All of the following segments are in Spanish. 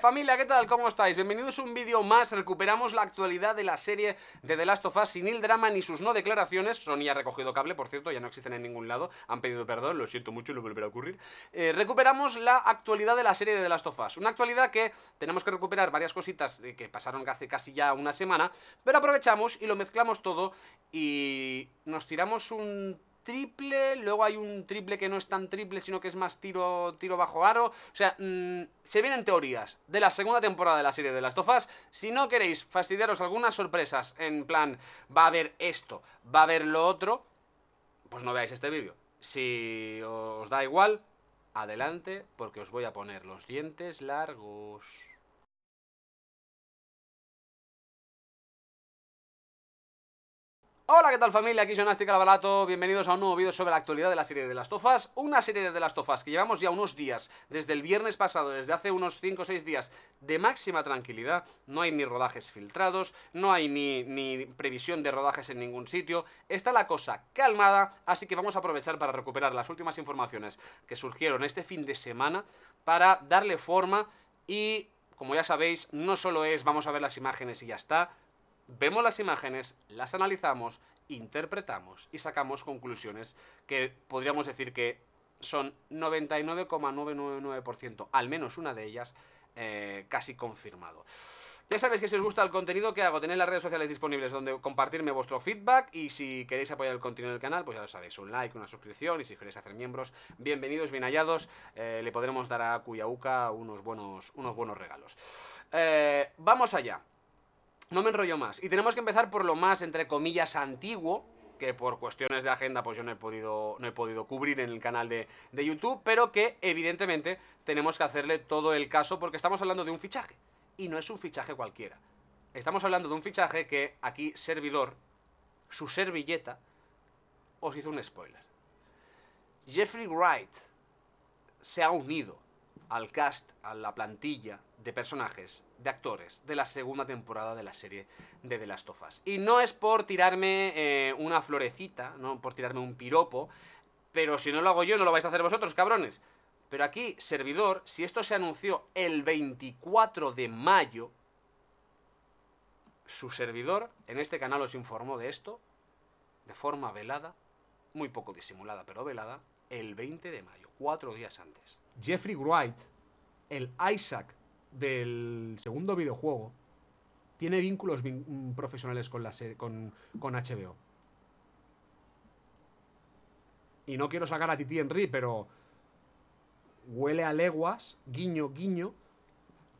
familia, ¿qué tal? ¿Cómo estáis? Bienvenidos a un vídeo más, recuperamos la actualidad de la serie de The Last of Us sin el drama ni sus no declaraciones, Sony ha recogido cable, por cierto, ya no existen en ningún lado, han pedido perdón, lo siento mucho, no volverá a ocurrir, eh, recuperamos la actualidad de la serie de The Last of Us, una actualidad que tenemos que recuperar varias cositas eh, que pasaron hace casi ya una semana, pero aprovechamos y lo mezclamos todo y nos tiramos un triple, luego hay un triple que no es tan triple, sino que es más tiro, tiro bajo aro. O sea, mm, se vienen teorías de la segunda temporada de la serie de las tofas. Si no queréis fastidiaros algunas sorpresas, en plan, va a haber esto, va a haber lo otro, pues no veáis este vídeo. Si os da igual, adelante, porque os voy a poner los dientes largos. Hola, ¿qué tal familia? Aquí Jonasti Calabalato, bienvenidos a un nuevo vídeo sobre la actualidad de la serie de las tofas, una serie de las tofas que llevamos ya unos días, desde el viernes pasado, desde hace unos 5 o 6 días, de máxima tranquilidad, no hay ni rodajes filtrados, no hay ni, ni previsión de rodajes en ningún sitio, está la cosa calmada, así que vamos a aprovechar para recuperar las últimas informaciones que surgieron este fin de semana para darle forma y, como ya sabéis, no solo es vamos a ver las imágenes y ya está, vemos las imágenes, las analizamos, interpretamos y sacamos conclusiones que podríamos decir que son 99,999%, al menos una de ellas, eh, casi confirmado. Ya sabéis que si os gusta el contenido que hago, tenéis las redes sociales disponibles donde compartirme vuestro feedback y si queréis apoyar el contenido del canal, pues ya lo sabéis, un like, una suscripción y si queréis hacer miembros, bienvenidos, bien hallados, eh, le podremos dar a Cuyauca unos buenos, unos buenos regalos. Eh, vamos allá. No me enrollo más. Y tenemos que empezar por lo más, entre comillas, antiguo, que por cuestiones de agenda pues yo no he podido, no he podido cubrir en el canal de, de, YouTube, pero que evidentemente tenemos que hacerle todo el caso porque estamos hablando de un fichaje y no es un fichaje cualquiera. Estamos hablando de un fichaje que aquí servidor, su servilleta, os hizo un spoiler. Jeffrey Wright se ha unido al cast, a la plantilla de personajes, de actores de la segunda temporada de la serie de The Last of Us. Y no es por tirarme eh, una florecita, no por tirarme un piropo, pero si no lo hago yo, no lo vais a hacer vosotros, cabrones. Pero aquí, servidor, si esto se anunció el 24 de mayo, su servidor en este canal os informó de esto de forma velada, muy poco disimulada, pero velada, el 20 de mayo, cuatro días antes. Jeffrey Wright, el Isaac del segundo videojuego, tiene vínculos mm, profesionales con, la con, con HBO. Y no quiero sacar a Titi Henry, pero huele a leguas, guiño, guiño,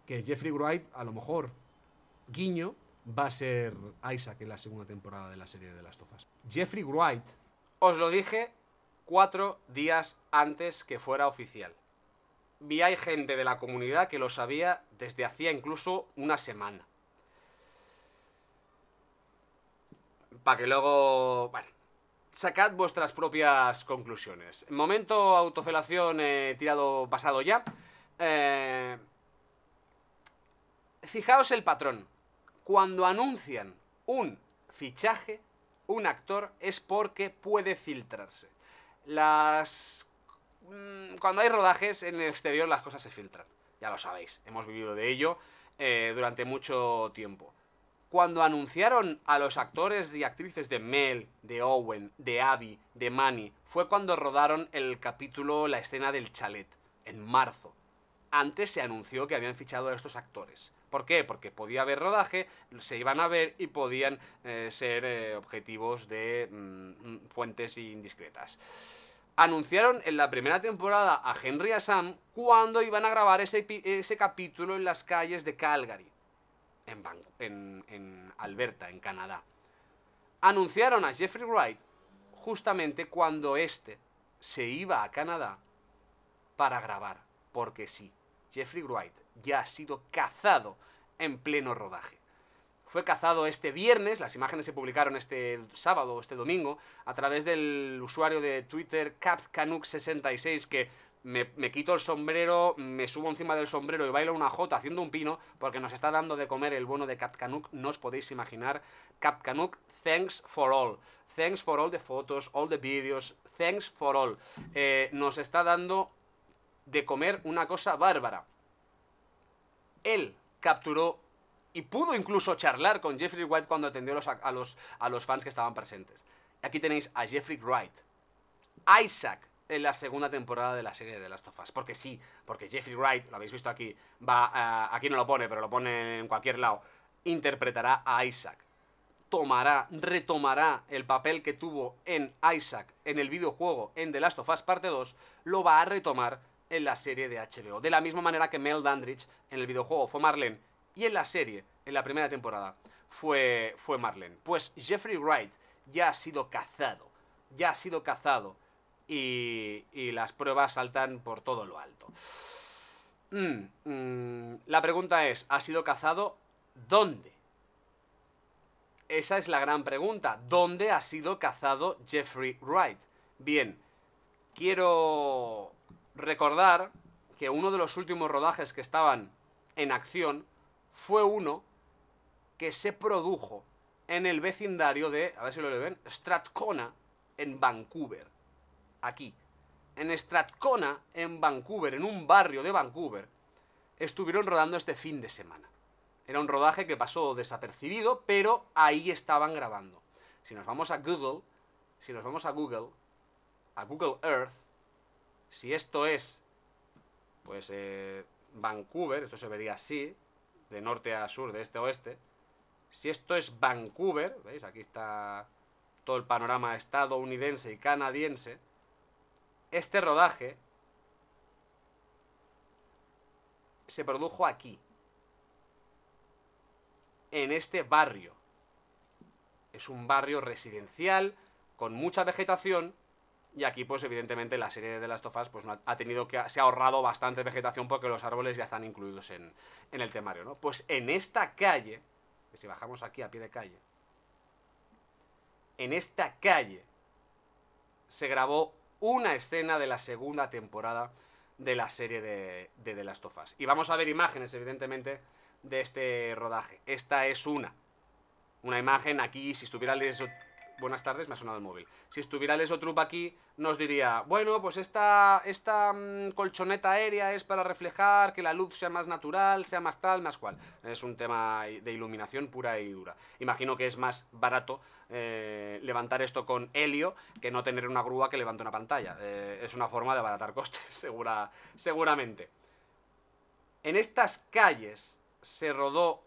que Jeffrey Wright, a lo mejor, guiño, va a ser Isaac en la segunda temporada de la serie de las tofas. Jeffrey Wright. Os lo dije cuatro días antes que fuera oficial. Vi hay gente de la comunidad que lo sabía desde hacía incluso una semana. Para que luego... Bueno, sacad vuestras propias conclusiones. Momento autofelación eh, tirado pasado ya. Eh, fijaos el patrón. Cuando anuncian un fichaje, un actor es porque puede filtrarse las... Mm, cuando hay rodajes en el exterior las cosas se filtran, ya lo sabéis, hemos vivido de ello eh, durante mucho tiempo. Cuando anunciaron a los actores y actrices de Mel, de Owen, de Abby, de Manny, fue cuando rodaron el capítulo, la escena del chalet, en marzo antes se anunció que habían fichado a estos actores. ¿Por qué? Porque podía haber rodaje, se iban a ver y podían eh, ser eh, objetivos de mm, mm, fuentes indiscretas. Anunciaron en la primera temporada a Henry Sam cuando iban a grabar ese, capítulo en las calles de Calgary, en, en Alberta, en Canadá. Anunciaron a Jeffrey Wright justamente cuando este se iba a Canadá para grabar, porque sí. Jeffrey Wright ya ha sido cazado en pleno rodaje. Fue cazado este viernes, las imágenes se publicaron este sábado o este domingo, a través del usuario de Twitter capcanuc 66 que me, quito el sombrero, me subo encima del sombrero y bailo una jota haciendo un pino, porque nos está dando de comer el bono de Capcanuk, no os podéis imaginar. Capcanuk, thanks for all. Thanks for all the photos, all the videos, thanks for all. Eh, nos está dando de comer una cosa bárbara. Él capturó y pudo incluso charlar con Jeffrey Wright cuando atendió los, a, los, a los fans que estaban presentes. Aquí tenéis a Jeffrey Wright, Isaac en la segunda temporada de la serie de Last of Us. Porque sí, porque Jeffrey Wright, lo habéis visto aquí, va eh, aquí no lo pone, pero lo pone en cualquier lado, interpretará a Isaac. Tomará, retomará el papel que tuvo en Isaac en el videojuego en The Last of Us Parte 2, lo va a retomar en la serie de HBO. De la misma manera que Mel Dandridge en el videojuego fue Marlene y en la serie, en la primera temporada, fue, fue Marlene. Pues Jeffrey Wright ya ha sido cazado, ya ha sido cazado y, las pruebas saltan por todo lo alto. Mm, mm, la pregunta es, ¿ha sido cazado dónde? Esa es la gran pregunta. ¿Dónde ha sido cazado Jeffrey Wright? Bien, quiero recordar que uno de los últimos rodajes que estaban en acción fue uno que se produjo en el vecindario de, a ver si lo ven, Stratcona, en Vancouver. Aquí. En Stratcona, en Vancouver, en un barrio de Vancouver, estuvieron rodando este fin de semana. Era un rodaje que pasó desapercibido, pero ahí estaban grabando. Si nos vamos a Google, si nos vamos a Google, a Google Earth, si esto es, pues, eh, Vancouver, esto se vería así, de norte a sur, de este a oeste. Si esto es Vancouver, ¿veis? Aquí está todo el panorama estadounidense y canadiense. Este rodaje se produjo aquí. En este barrio. Es un barrio residencial, con mucha vegetación, y aquí, pues evidentemente, la serie de las tofas pues, ha, tenido que, se ha ahorrado bastante vegetación porque los árboles ya están incluidos en, el temario, ¿no? Pues en esta calle, si bajamos aquí a pie de calle, en esta calle se grabó una escena de la segunda temporada de la serie de, de The Last Y vamos a ver imágenes, evidentemente, de este rodaje. Esta es una. Una imagen aquí, si estuviera el buenas tardes, me ha sonado el móvil. Si estuviera el Esotrup aquí, nos diría, bueno, pues esta, esta mm, colchoneta aérea es para reflejar que la luz sea más natural, sea más tal, más cual. Es un tema de iluminación pura y dura. Imagino que es más barato eh, levantar esto con helio que no tener una grúa que levante una pantalla. Eh, es una forma de abaratar costes, segura, seguramente. En estas calles se rodó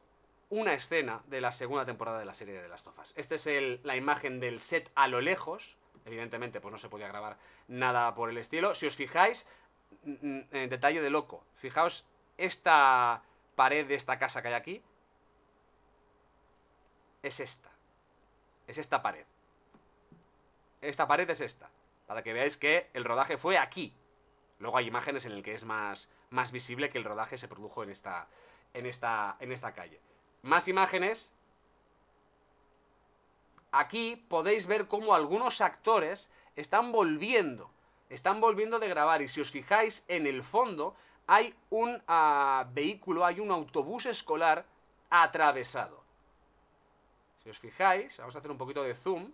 una escena de la segunda temporada de la serie de las tofas. Esta es la imagen del set a lo lejos. Evidentemente, pues no se podía grabar nada por el estilo. Si os fijáis, mm, mm, en detalle de loco, fijaos esta pared de esta casa que hay aquí. Es esta. Es esta pared. Esta pared es esta. Para que veáis que el rodaje fue aquí. Luego hay imágenes en las que es más, más visible que el rodaje se produjo en esta, en esta, en esta calle más imágenes, aquí podéis ver cómo algunos actores están volviendo, están volviendo de grabar y si os fijáis en el fondo hay un ah, vehículo, hay un autobús escolar atravesado. Si os fijáis, vamos a hacer un poquito de zoom.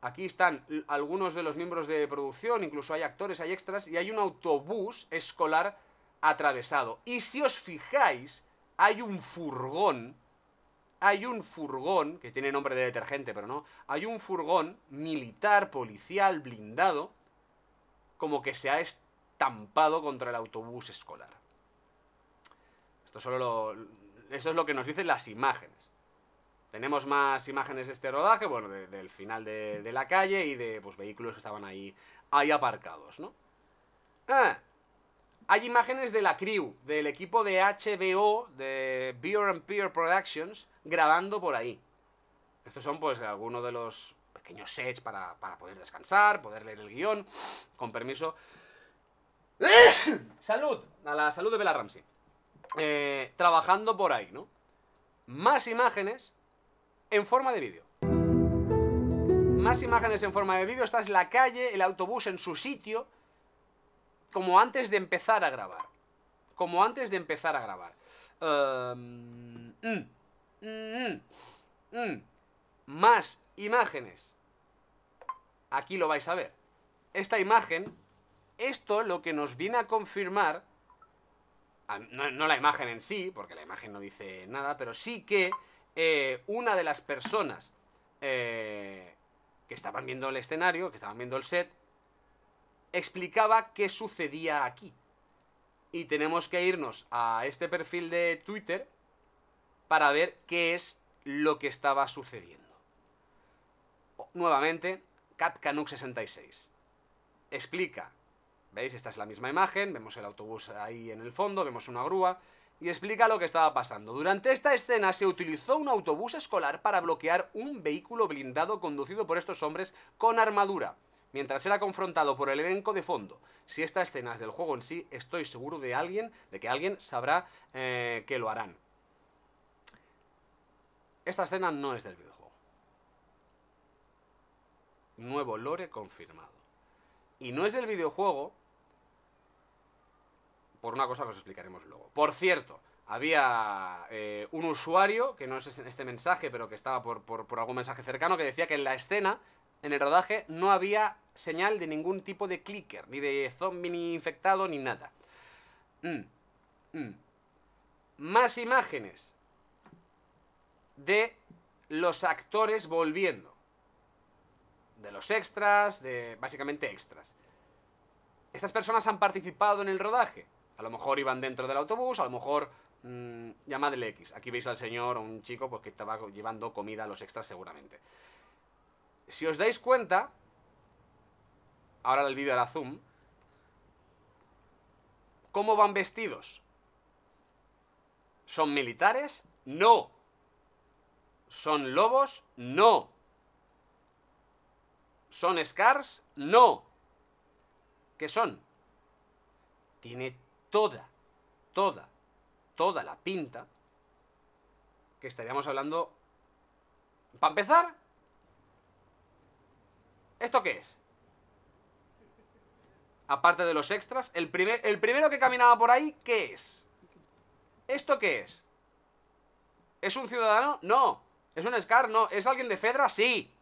Aquí están algunos de los miembros de producción, incluso hay actores, hay extras, y hay un autobús escolar atravesado. Y si os fijáis, hay un furgón, hay un furgón, que tiene nombre de detergente, pero no, hay un furgón militar, policial, blindado, como que se ha estampado contra el autobús escolar. Esto solo lo, eso es lo que nos dicen las imágenes. Tenemos más imágenes de este rodaje, bueno, del final de, la calle y de pues, vehículos que estaban ahí, ahí aparcados, ¿no? Ah, hay imágenes de la crew, del equipo de HBO, de Beer and Peer Productions, grabando por ahí. Estos son pues algunos de los pequeños sets para, poder descansar, poder leer el guión, con permiso. ¡Salud! A la salud de Bella Ramsey. Eh, trabajando por ahí, ¿no? Más imágenes en forma de vídeo. Más imágenes en forma de vídeo. Esta es la calle, el autobús en su sitio como antes de empezar a grabar. Como antes de empezar a grabar. Em, mm, mm, mm, más imágenes. Aquí lo vais a ver. Esta imagen, esto lo que nos viene a confirmar, no, la imagen en sí, porque la imagen no dice nada, pero sí que eh, una de las personas eh, que estaban viendo el escenario, que estaban viendo el set, explicaba qué sucedía aquí. Y tenemos que irnos a este perfil de Twitter para ver qué es lo que estaba sucediendo. Nuevamente, CatCanuc66. Explica. ¿Veis? Esta es la misma imagen, vemos el autobús ahí en el fondo, vemos una grúa, y explica lo que estaba pasando. Durante esta escena se utilizó un autobús escolar para bloquear un vehículo blindado conducido por estos hombres con armadura mientras era confrontado por el elenco de fondo. Si esta escena es del juego en sí, estoy seguro de alguien, de que alguien sabrá eh, que lo harán. Esta escena no es del videojuego. Nuevo lore confirmado. Y no es del videojuego por una cosa que os explicaremos luego. Por cierto, había eh, un usuario, que no es este mensaje, pero que estaba por algún mensaje cercano, que decía que en la escena en el rodaje no había señal de ningún tipo de clicker, ni de zombie ni infectado, ni nada. Mm, mm. Más imágenes de los actores volviendo. De los extras, de básicamente extras. Estas personas han participado en el rodaje. A lo mejor iban dentro del autobús, a lo mejor mmm, llamadle X. Aquí veis al señor, o un chico, pues que estaba llevando comida a los extras seguramente. Si os dais cuenta, ahora el vídeo la zoom, ¿cómo van vestidos? ¿Son militares? No. ¿Son lobos? No. ¿Son Scars? No. ¿Qué son? Tiene toda, toda, toda la pinta que estaríamos hablando... Para empezar, ¿Esto qué es? Aparte de los extras, el, primer, el primero que caminaba por ahí, ¿qué es? ¿Esto qué es? ¿Es un ciudadano? No. ¿Es un Scar? No. ¿Es alguien de Fedra? Sí.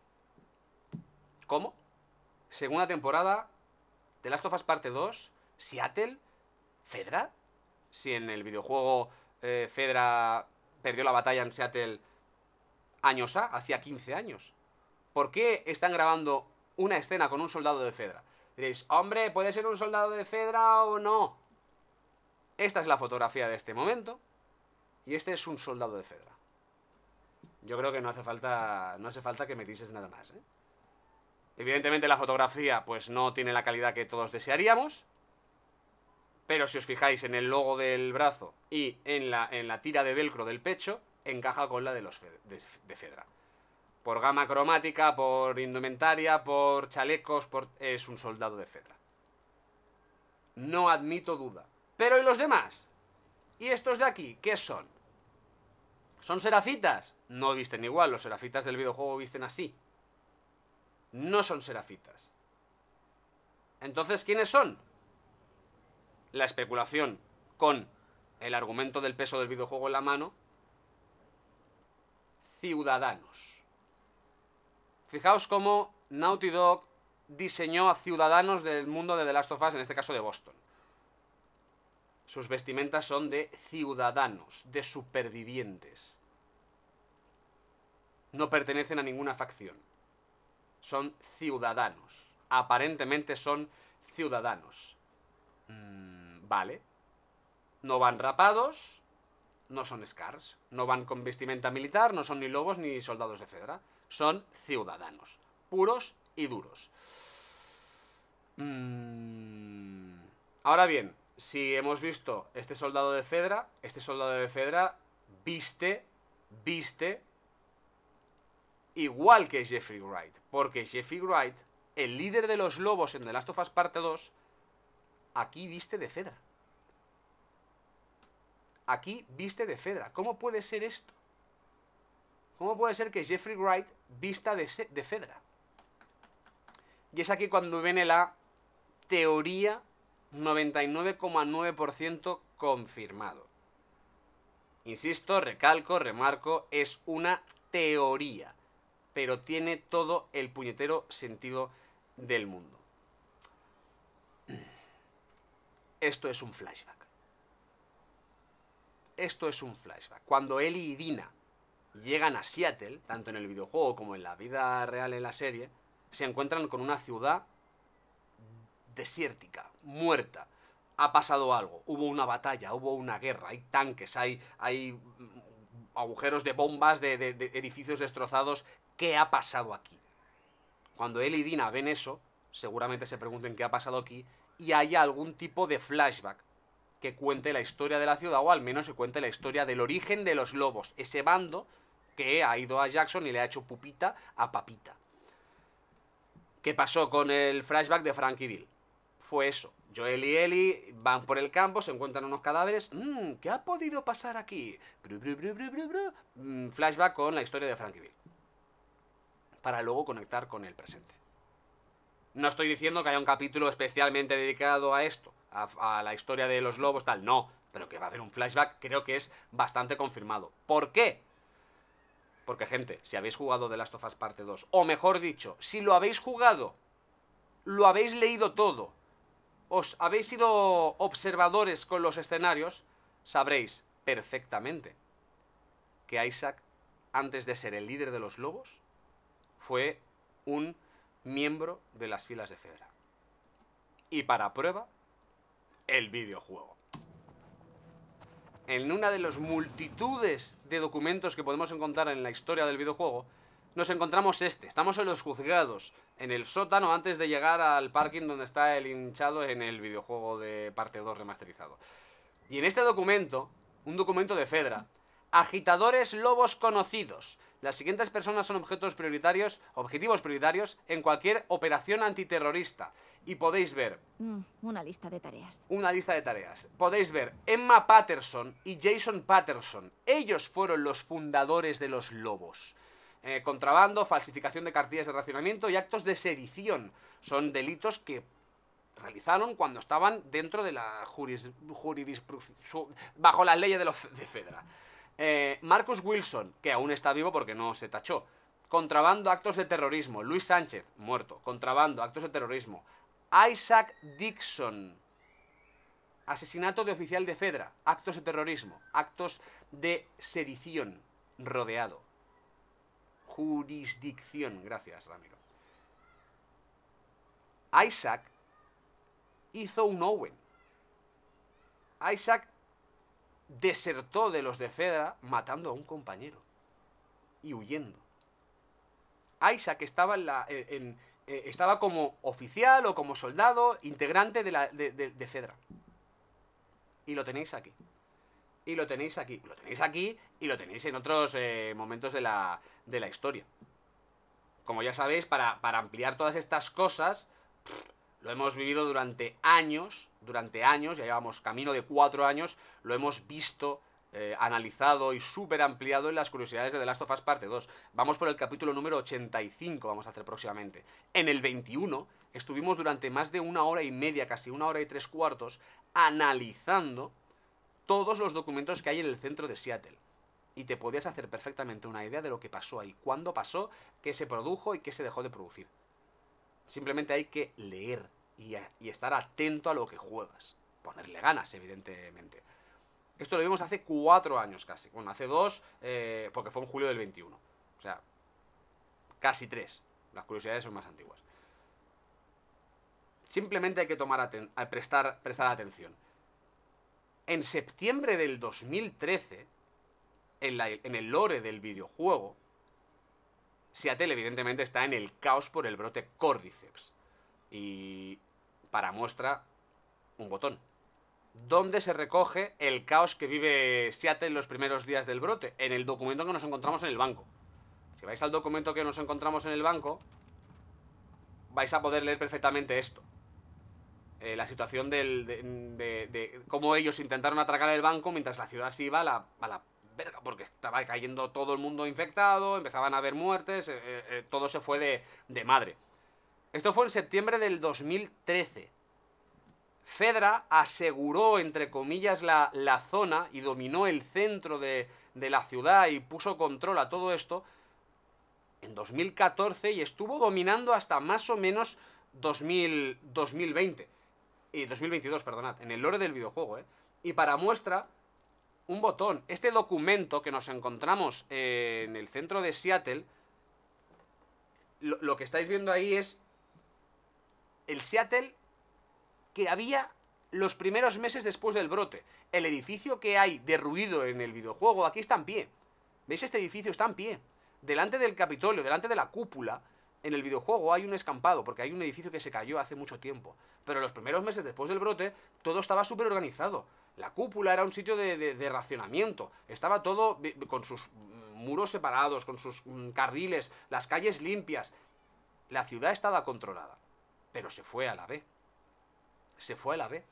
¿Cómo? Segunda temporada, de Last of Us Parte 2, Seattle, Fedra. Si en el videojuego eh, Fedra perdió la batalla en Seattle años A, hacía 15 años. ¿Por qué están grabando una escena con un soldado de Fedra. Diréis, hombre, ¿puede ser un soldado de Fedra o no? Esta es la fotografía de este momento. Y este es un soldado de Fedra. Yo creo que no hace falta, no hace falta que me dices nada más. ¿eh? Evidentemente la fotografía pues no tiene la calidad que todos desearíamos. Pero si os fijáis en el logo del brazo y en la, en la tira de velcro del pecho, encaja con la de los de Fedra. Por gama cromática, por indumentaria, por chalecos, por... es un soldado de Fedra. No admito duda. Pero ¿y los demás? ¿Y estos de aquí? ¿Qué son? ¿Son serafitas? No visten igual, los serafitas del videojuego visten así. No son serafitas. Entonces, ¿quiénes son? La especulación con el argumento del peso del videojuego en la mano. Ciudadanos. Fijaos cómo Naughty Dog diseñó a ciudadanos del mundo de The Last of Us, en este caso de Boston. Sus vestimentas son de ciudadanos, de supervivientes. No pertenecen a ninguna facción. Son ciudadanos. Aparentemente son ciudadanos. Mm, vale. No van rapados, no son scars, no van con vestimenta militar, no son ni lobos ni soldados de Fedra son ciudadanos, puros y duros. Mm. Ahora bien, si hemos visto este soldado de Fedra, este soldado de Fedra viste, viste igual que Jeffrey Wright, porque Jeffrey Wright, el líder de los lobos en The Last of Us Parte 2, aquí viste de Fedra. Aquí viste de Fedra. ¿Cómo puede ser esto? ¿Cómo puede ser que Jeffrey Wright vista de, Fedra? Y es aquí cuando viene la teoría 99,9% confirmado. Insisto, recalco, remarco, es una teoría, pero tiene todo el puñetero sentido del mundo. Esto es un flashback. Esto es un flashback. Cuando Eli y Dina llegan a Seattle, tanto en el videojuego como en la vida real en la serie, se encuentran con una ciudad desértica, muerta. Ha pasado algo, hubo una batalla, hubo una guerra, hay tanques, hay, hay mm, agujeros de bombas, de, edificios destrozados. ¿Qué ha pasado aquí? Cuando él y Dina ven eso, seguramente se pregunten qué ha pasado aquí y haya algún tipo de flashback que cuente la historia de la ciudad o al menos que cuente la historia del origen de los lobos, ese bando que ha ido a Jackson y le ha hecho pupita a papita. ¿Qué pasó con el flashback de Frankieville? Bill? Fue eso. Joel y Ellie van por el campo, se encuentran unos cadáveres. Mm, ¿Qué ha podido pasar aquí? Mm, flashback con la historia de Frankieville. Bill. Para luego conectar con el presente. No estoy diciendo que haya un capítulo especialmente dedicado a esto a, la historia de los lobos, tal. No, pero que va a haber un flashback creo que es bastante confirmado. ¿Por qué? Porque, gente, si habéis jugado The Last of Us Parte 2, o mejor dicho, si lo habéis jugado, lo habéis leído todo, os habéis sido observadores con los escenarios, sabréis perfectamente que Isaac, antes de ser el líder de los lobos, fue un miembro de las filas de Fedra. Y para prueba, el videojuego. En una de las multitudes de documentos que podemos encontrar en la historia del videojuego, nos encontramos este. Estamos en los juzgados, en el sótano antes de llegar al parking donde está el hinchado en el videojuego de parte 2 remasterizado. Y en este documento, un documento de Fedra, agitadores lobos conocidos. Las siguientes personas son objetos prioritarios, objetivos prioritarios en cualquier operación antiterrorista. Y podéis ver... Mm, una lista de tareas. Una lista de tareas. Podéis ver Emma Patterson y Jason Patterson. Ellos fueron los fundadores de los lobos. Eh, contrabando, falsificación de cartillas de racionamiento y actos de sedición. Son delitos que realizaron cuando estaban dentro de la juris, bajo las leyes de, de Fedra. Eh, Marcus Wilson, que aún está vivo porque no se tachó. Contrabando, actos de terrorismo. Luis Sánchez, muerto. Contrabando, actos de terrorismo. Isaac Dixon. Asesinato de oficial de Fedra. Actos de terrorismo. Actos de sedición. Rodeado. Jurisdicción. Gracias, Ramiro. Isaac hizo un Owen. Isaac desertó de los de Cedra matando a un compañero y huyendo. Isaac estaba, en eh, estaba como oficial o como soldado integrante de, Cedra. Y lo tenéis aquí. Y lo tenéis aquí. Lo tenéis aquí y lo tenéis en otros eh, momentos de la, historia. Como ya sabéis, para, ampliar todas estas cosas, lo hemos vivido durante años, durante años, ya llevamos camino de cuatro años, lo hemos visto, eh, analizado y súper ampliado en las curiosidades de The Last of Us Parte 2. Vamos por el capítulo número 85, vamos a hacer próximamente. En el 21 estuvimos durante más de una hora y media, casi una hora y tres cuartos, analizando todos los documentos que hay en el centro de Seattle y te podías hacer perfectamente una idea de lo que pasó ahí, cuándo pasó, qué se produjo y qué se dejó de producir. Simplemente hay que leer y, estar atento a lo que juegas. Ponerle ganas, evidentemente. Esto lo vimos hace cuatro años casi. Bueno, hace dos, eh, porque fue en julio del 21. O sea, casi tres. Las curiosidades son más antiguas. Simplemente hay que tomar prestar, atención. En septiembre del 2013, en el lore del videojuego, Seattle evidentemente está en el caos por el brote Cordyceps. Y para muestra, un botón. ¿Dónde se recoge el caos que vive Seattle en los primeros días del brote? En el documento que nos encontramos en el banco. Si vais al documento que nos encontramos en el banco, vais a poder leer perfectamente esto. Eh, la situación de, cómo ellos intentaron atracar el banco mientras la ciudad se iba a la porque estaba cayendo todo el mundo infectado, empezaban a haber muertes, eh, eh, eh, todo se fue de, madre. Esto fue en septiembre del 2013. Fedra aseguró, entre comillas, la, la zona y dominó el centro de, la ciudad y puso control a todo esto en 2014 y estuvo dominando hasta más o menos 2000, 2020. Y 2022, perdonad, en el lore del videojuego, Y para muestra, un botón. Este documento que nos encontramos eh, en el centro de Seattle, lo, que estáis viendo ahí es el Seattle que había los primeros meses después del brote. El edificio que hay derruido en el videojuego, aquí está en pie. ¿Veis este edificio? Está en pie. Delante del Capitolio, delante de la cúpula, en el videojuego hay un escampado, porque hay un edificio que se cayó hace mucho tiempo. Pero los primeros meses después del brote, todo estaba súper organizado. La cúpula era un sitio de, racionamiento. Estaba todo con sus muros separados, con sus mm, carriles, las calles limpias. La ciudad estaba controlada. Pero se fue a la B. Se fue a la B.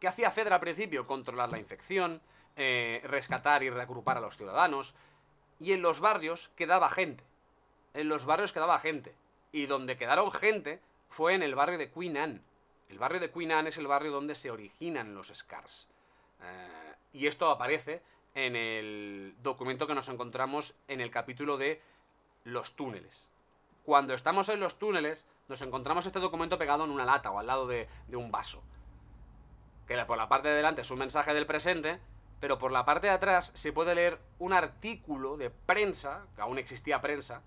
¿Qué hacía Fedra al principio? Controlar la infección, eh, rescatar y reagrupar a los ciudadanos. Y en los barrios quedaba gente. En los barrios quedaba gente. Y donde quedaron gente fue en el barrio de Queen Anne. El barrio de Queen Anne es el barrio donde se originan los Scars. Eh, y esto aparece en el documento que nos encontramos en el capítulo de los túneles. Cuando estamos en los túneles, nos encontramos este documento pegado en una lata o al lado de, de un vaso. Que por la parte de delante es un mensaje del presente, pero por la parte de atrás se puede leer un artículo de prensa, que aún existía prensa,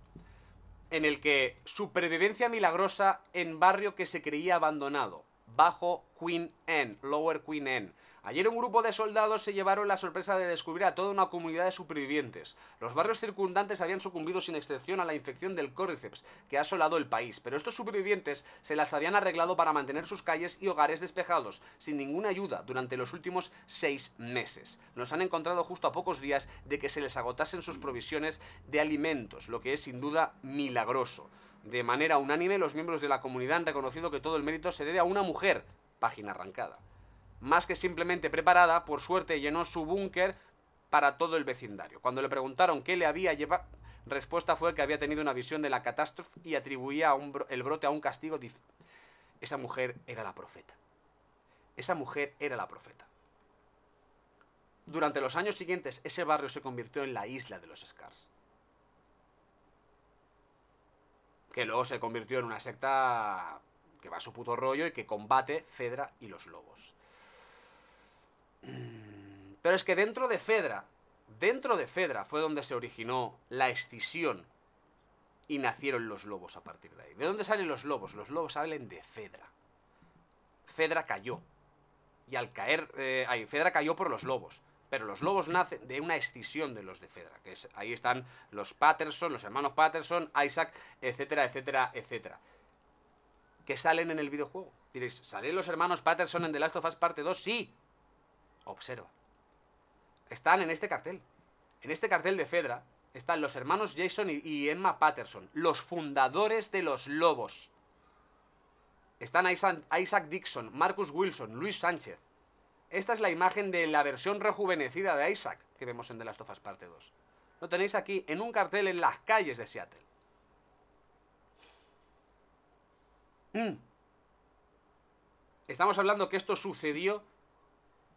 en el que supervivencia milagrosa en barrio que se creía abandonado, bajo Queen Anne, Lower Queen Anne. Ayer un grupo de soldados se llevaron la sorpresa de descubrir a toda una comunidad de supervivientes. Los barrios circundantes habían sucumbido sin excepción a la infección del córdiceps que ha asolado el país, pero estos supervivientes se las habían arreglado para mantener sus calles y hogares despejados, sin ninguna ayuda, durante los últimos seis meses. Nos han encontrado justo a pocos días de que se les agotasen sus provisiones de alimentos, lo que es sin duda milagroso. De manera unánime, los miembros de la comunidad han reconocido que todo el mérito se debe a una mujer. Página arrancada. Más que simplemente preparada, por suerte llenó su búnker para todo el vecindario. Cuando le preguntaron qué le había llevado, respuesta fue que había tenido una visión de la catástrofe y atribuía el brote a un castigo. esa mujer era la profeta. Esa mujer era la profeta. Durante los años siguientes, ese barrio se convirtió en la isla de los Scars. Que luego se convirtió en una secta que va a su puto rollo y que combate Fedra y los lobos. Pero es que dentro de Fedra, dentro de Fedra fue donde se originó la escisión y nacieron los lobos a partir de ahí. ¿De dónde salen los lobos? Los lobos salen de Fedra. Fedra cayó. Y al caer, eh, ahí, Fedra cayó por los lobos. Pero los lobos nacen de una escisión de los de Fedra, que ahí están los Patterson, los hermanos Patterson, Isaac, etcétera, etcétera, etcétera. Que salen en el videojuego. Diréis, ¿salen los hermanos Patterson en The Last of Us Parte 2? Sí, Observa. Están en este cartel. En este cartel de Fedra están los hermanos Jason y Emma Patterson, los fundadores de los Lobos. Están Isaac Dixon, Marcus Wilson, Luis Sánchez. Esta es la imagen de la versión rejuvenecida de Isaac que vemos en The las Tofas Parte 2. Lo tenéis aquí en un cartel en las calles de Seattle. Mm. Estamos hablando que esto sucedió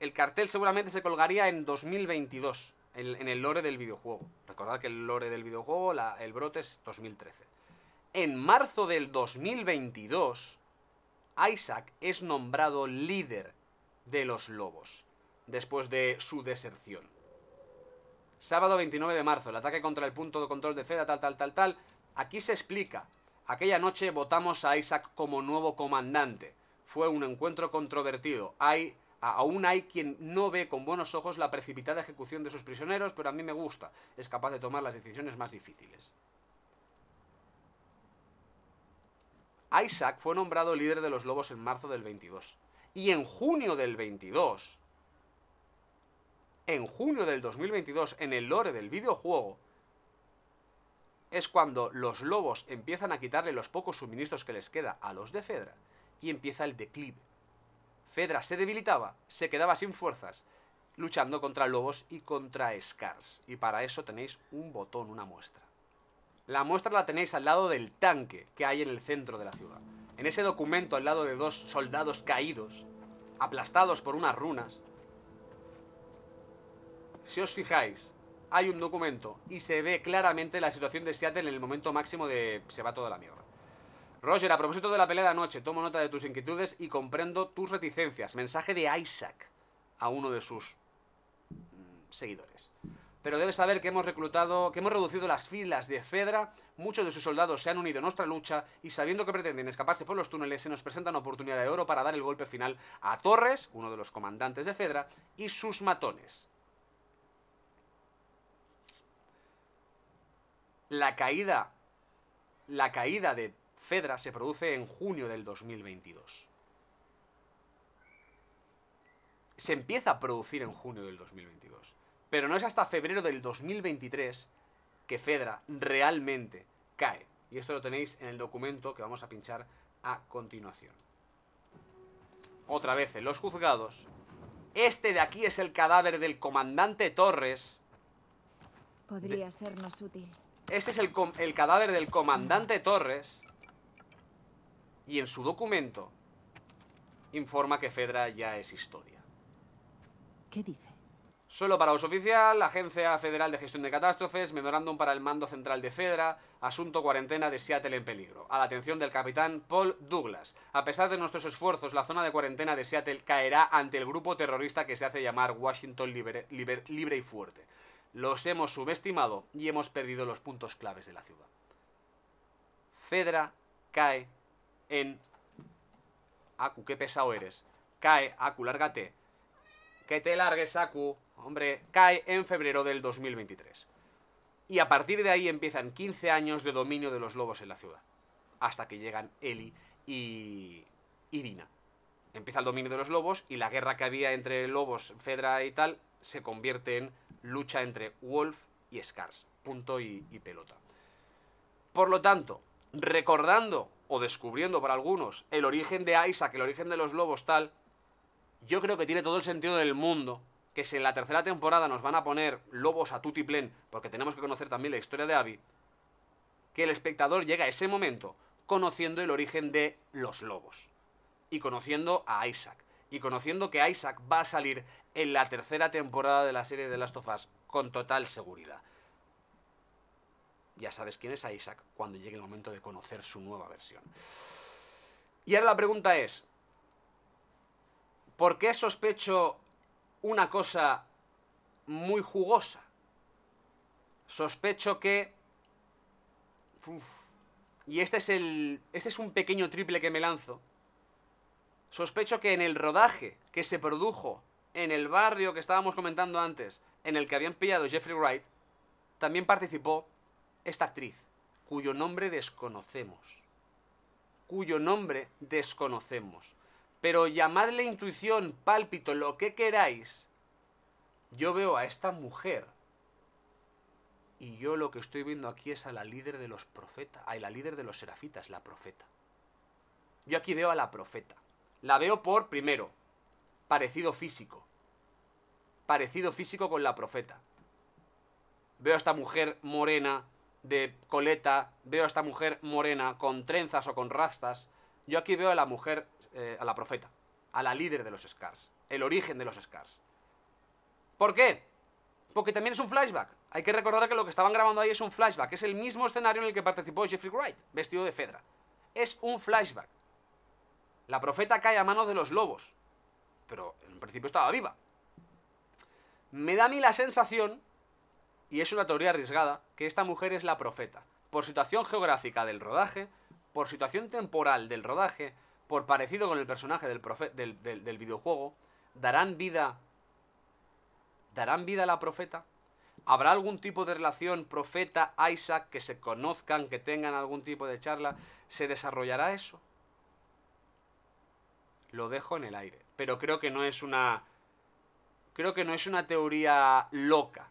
el cartel seguramente se colgaría en 2022, en, el lore del videojuego. Recordad que el lore del videojuego, el brote es 2013. En marzo del 2022, Isaac es nombrado líder de los lobos, después de su deserción. Sábado 29 de marzo, el ataque contra el punto de control de Feda, tal, tal, tal, tal. Aquí se explica. Aquella noche votamos a Isaac como nuevo comandante. Fue un encuentro controvertido. Hay aún hay quien no ve con buenos ojos la precipitada ejecución de sus prisioneros, pero a mí me gusta, es capaz de tomar las decisiones más difíciles. Isaac fue nombrado líder de los lobos en marzo del 22. Y en junio del 22, en junio del 2022, en el lore del videojuego, es cuando los lobos empiezan a quitarle los pocos suministros que les queda a los de Fedra y empieza el declive. Fedra se debilitaba, se quedaba sin fuerzas, luchando contra lobos y contra scars. Y para eso tenéis un botón, una muestra. La muestra la tenéis al lado del tanque que hay en el centro de la ciudad. En ese documento, al lado de dos soldados caídos, aplastados por unas runas, si os fijáis, hay un documento y se ve claramente la situación de Seattle en el momento máximo de se va toda la mierda. Roger, a propósito de la pelea de anoche, tomo nota de tus inquietudes y comprendo tus reticencias. Mensaje de Isaac a uno de sus mm, seguidores. Pero debes saber que hemos reclutado, que hemos reducido las filas de Fedra, muchos de sus soldados se han unido a nuestra lucha y sabiendo que pretenden escaparse por los túneles, se nos presenta una oportunidad de oro para dar el golpe final a Torres, uno de los comandantes de Fedra, y sus matones. La caída, la caída de Fedra se produce en junio del 2022. Se empieza a producir en junio del 2022. Pero no es hasta febrero del 2023 que Fedra realmente cae. Y esto lo tenéis en el documento que vamos a pinchar a continuación. Otra vez en los juzgados. Este de aquí es el cadáver del comandante Torres. Podría ser sernos útil. Este es el, el cadáver del comandante Torres y en su documento informa que Fedra ya es historia. ¿Qué dice? Solo para uso oficial, Agencia Federal de Gestión de Catástrofes, memorándum para el Mando Central de Fedra, asunto cuarentena de Seattle en peligro, a la atención del capitán Paul Douglas. A pesar de nuestros esfuerzos, la zona de cuarentena de Seattle caerá ante el grupo terrorista que se hace llamar Washington Libre, Libre y Fuerte. Los hemos subestimado y hemos perdido los puntos claves de la ciudad. Fedra cae en Aku, qué pesado eres. Cae, Aku, lárgate. Que te largues, Aku. Hombre, cae en febrero del 2023. Y a partir de ahí empiezan 15 años de dominio de los lobos en la ciudad. Hasta que llegan Eli y Irina. Empieza el dominio de los lobos y la guerra que había entre lobos, Fedra y tal se convierte en lucha entre Wolf y Scars. Punto y pelota. Por lo tanto, recordando o descubriendo para algunos el origen de Isaac, el origen de los lobos tal, yo creo que tiene todo el sentido del mundo que si en la tercera temporada nos van a poner lobos a tutiplén, porque tenemos que conocer también la historia de Abby, que el espectador llega a ese momento conociendo el origen de los lobos y conociendo a Isaac y conociendo que Isaac va a salir en la tercera temporada de la serie de Last of Us con total seguridad ya sabes quién es Isaac cuando llegue el momento de conocer su nueva versión. Y ahora la pregunta es, ¿por qué sospecho una cosa muy jugosa? Sospecho que... y este es, el, este es un pequeño triple que me lanzo. Sospecho que en el rodaje que se produjo en el barrio que estábamos comentando antes, en el que habían pillado Jeffrey Wright, también participó esta actriz, cuyo nombre desconocemos, cuyo nombre desconocemos, pero llamadle intuición, pálpito, lo que queráis, yo veo a esta mujer y yo lo que estoy viendo aquí es a la líder de los profetas, a la líder de los serafitas, la profeta. Yo aquí veo a la profeta. La veo por, primero, parecido físico. Parecido físico con la profeta. Veo a esta mujer morena, de coleta, veo a esta mujer morena con trenzas o con rastas. Yo aquí veo a la mujer, eh, a la profeta, a la líder de los Scars, el origen de los Scars. ¿Por qué? Porque también es un flashback. Hay que recordar que lo que estaban grabando ahí es un flashback. Es el mismo escenario en el que participó Jeffrey Wright, vestido de Fedra. Es un flashback. La profeta cae a manos de los lobos. Pero en principio estaba viva. Me da a mí la sensación y es una teoría arriesgada, que esta mujer es la profeta, por situación geográfica del rodaje, por situación temporal del rodaje, por parecido con el personaje del, videojuego, darán vida... ¿Darán vida a la profeta? ¿Habrá algún tipo de relación profeta-Isaac que se conozcan, que tengan algún tipo de charla? ¿Se desarrollará eso? Lo dejo en el aire. Pero creo que no es una. Creo que no es una teoría loca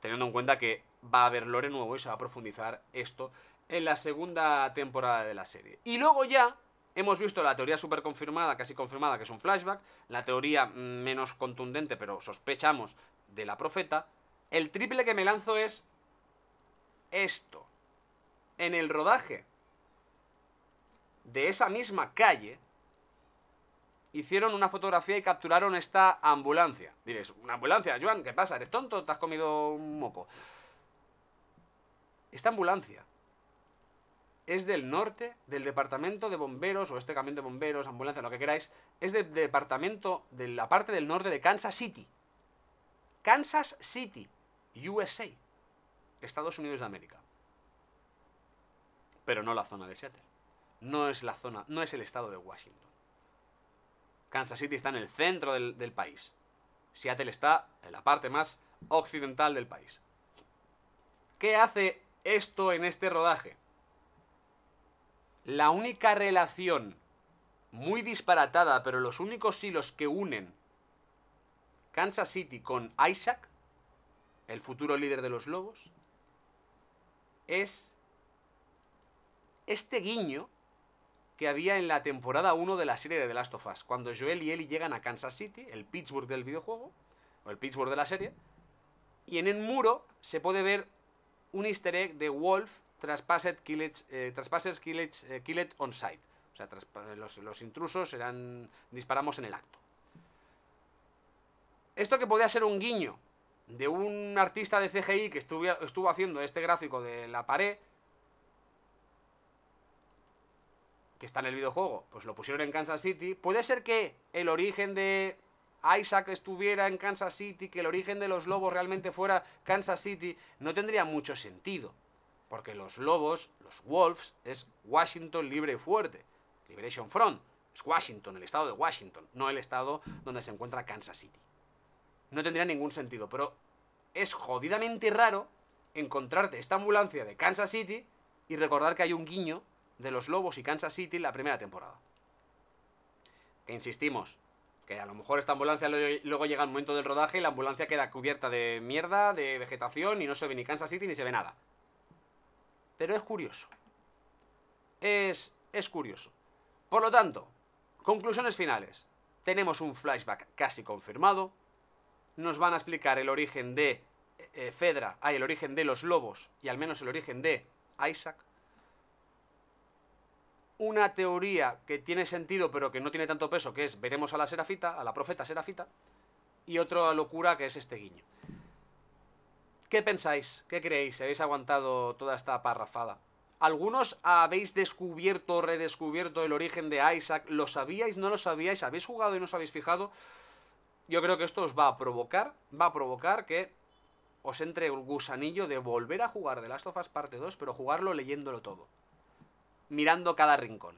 teniendo en cuenta que va a haber lore nuevo y se va a profundizar esto en la segunda temporada de la serie. Y luego ya hemos visto la teoría super confirmada, casi confirmada, que es un flashback, la teoría menos contundente, pero sospechamos, de la profeta. El triple que me lanzo es esto. En el rodaje de esa misma calle, hicieron una fotografía y capturaron esta ambulancia. Diréis, ¿una ambulancia, Joan? ¿Qué pasa? ¿Eres tonto? ¿Te has comido un moco? Esta ambulancia es del norte del departamento de bomberos, o este camión de bomberos, ambulancia, lo que queráis, es del departamento de la parte del norte de Kansas City. Kansas City, USA, Estados Unidos de América. Pero no la zona de Seattle. No es la zona, no es el estado de Washington. Kansas City está en el centro del, país. Seattle está en la parte más occidental del país. ¿Qué hace esto en este rodaje? La única relación muy disparatada, pero los únicos hilos que unen Kansas City con Isaac, el futuro líder de los Lobos, es este guiño que había en la temporada 1 de la serie de The Last of Us, cuando Joel y Ellie llegan a Kansas City, el Pittsburgh del videojuego, o el Pittsburgh de la serie, y en el muro se puede ver un easter egg de Wolf Trespassed eh, eh, Killed Killet on Site. O sea, los, intrusos eran disparamos en el acto. Esto que podía ser un guiño de un artista de CGI que estuvo haciendo este gráfico de la pared, que está en el videojuego, pues lo pusieron en Kansas City. Puede ser que el origen de Isaac estuviera en Kansas City, que el origen de los lobos realmente fuera Kansas City, no tendría mucho sentido. Porque los lobos, los wolves, es Washington libre y fuerte. Liberation Front. Es Washington, el estado de Washington, no el estado donde se encuentra Kansas City. No tendría ningún sentido, pero es jodidamente raro encontrarte esta ambulancia de Kansas City y recordar que hay un guiño de los Lobos y Kansas City la primera temporada. Que insistimos, que a lo mejor esta ambulancia luego llega al momento del rodaje y la ambulancia queda cubierta de mierda, de vegetación y no se ve ni Kansas City ni se ve nada. Pero es curioso. Es, es curioso. Por lo tanto, conclusiones finales. Tenemos un flashback casi confirmado. Nos van a explicar el origen de eh, Fedra, ah, el origen de los lobos y al menos el origen de Isaac una teoría que tiene sentido pero que no tiene tanto peso, que es veremos a la serafita, a la profeta serafita, y otra locura que es este guiño. ¿Qué pensáis? ¿Qué creéis? ¿Habéis aguantado toda esta parrafada? ¿Algunos habéis descubierto o redescubierto el origen de Isaac? ¿Lo sabíais? ¿No lo sabíais? ¿Habéis jugado y no os habéis fijado? Yo creo que esto os va a provocar, va a provocar que os entre el gusanillo de volver a jugar The Last of Us Parte 2, pero jugarlo leyéndolo todo mirando cada rincón.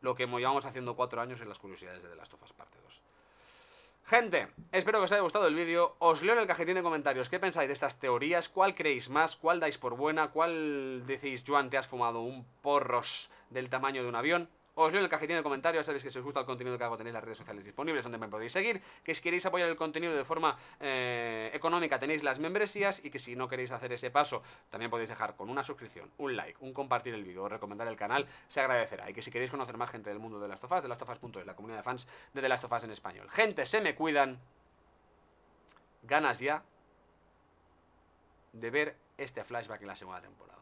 Lo que llevamos haciendo cuatro años en las curiosidades de The Last of Parte 2. Gente, espero que os haya gustado el vídeo. Os leo en el cajetín de comentarios qué pensáis de estas teorías, cuál creéis más, cuál dais por buena, cuál decís, Joan, te has fumado un porros del tamaño de un avión. Os leo el cajetín de comentarios, sabéis que si os gusta el contenido que hago tenéis las redes sociales disponibles donde me podéis seguir, que si queréis apoyar el contenido de forma eh, económica tenéis las membresías y que si no queréis hacer ese paso también podéis dejar con una suscripción, un like, un compartir el vídeo o recomendar el canal, se agradecerá. Y que si queréis conocer más gente del mundo de las tofas, de las la comunidad de fans de The Last of Us en español. Gente, se me cuidan. Ganas ya de ver este flashback en la segunda temporada.